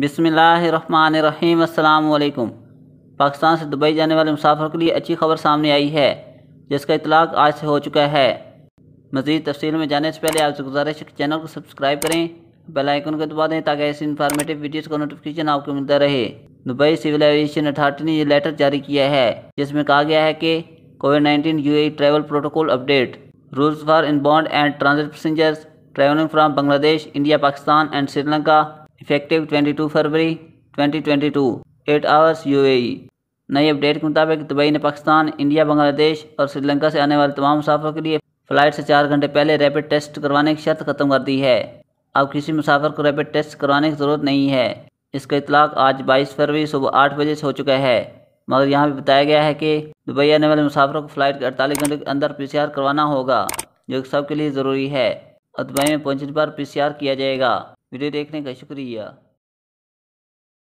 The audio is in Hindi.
बिसमीम अल्लाम पाकिस्तान से दुबई जाने वाले मुसाफर के लिए अच्छी खबर सामने आई है जिसका इतलाक आज से हो चुका है मज़ीद तफसील में जाने से पहले आपसे गुजारिश है कि चैनल को सब्सक्राइब करें बेल आइकन को दबा दें ताकि ऐसी इन्फॉर्मेटिव वीडियोस का नोटिफिकेशन आपको मिलता रहे दुबई सिविल एविएशन अथॉरिटी ने यह लेटर जारी किया है जिसमें कहा गया है कि COVID nineteen U travel protocol update rules for bound and transit passengers travelling from Bangladesh India Pakistan and Sri Lanka effective 22 February 2022 at hours UAE नई अपडेट के मुताबिक दुबई ने पाकिस्तान इंडिया बांग्लादेश और श्रीलंका से आने वाले तमाम मुसाफरों के लिए फ़्लाइट से चार घंटे पहले रैपिड टेस्ट करवाने की शर्त खत्म कर दी है अब किसी मुसाफर को रैपिड टेस्ट करवाने की ज़रूरत नहीं है इसका इतलाक आज 22 फरवरी सुबह आठ बजे से हो चुका है मगर यहाँ भी बताया गया है कि दुबई आने वाले मुसाफरों को फ़्लाइट के अड़तालीस घंटे के अंदर पी करवाना होगा जो सबके लिए ज़रूरी है और दुबई में पहुँचने पर पी किया जाएगा वीडियो देखने का शुक्रिया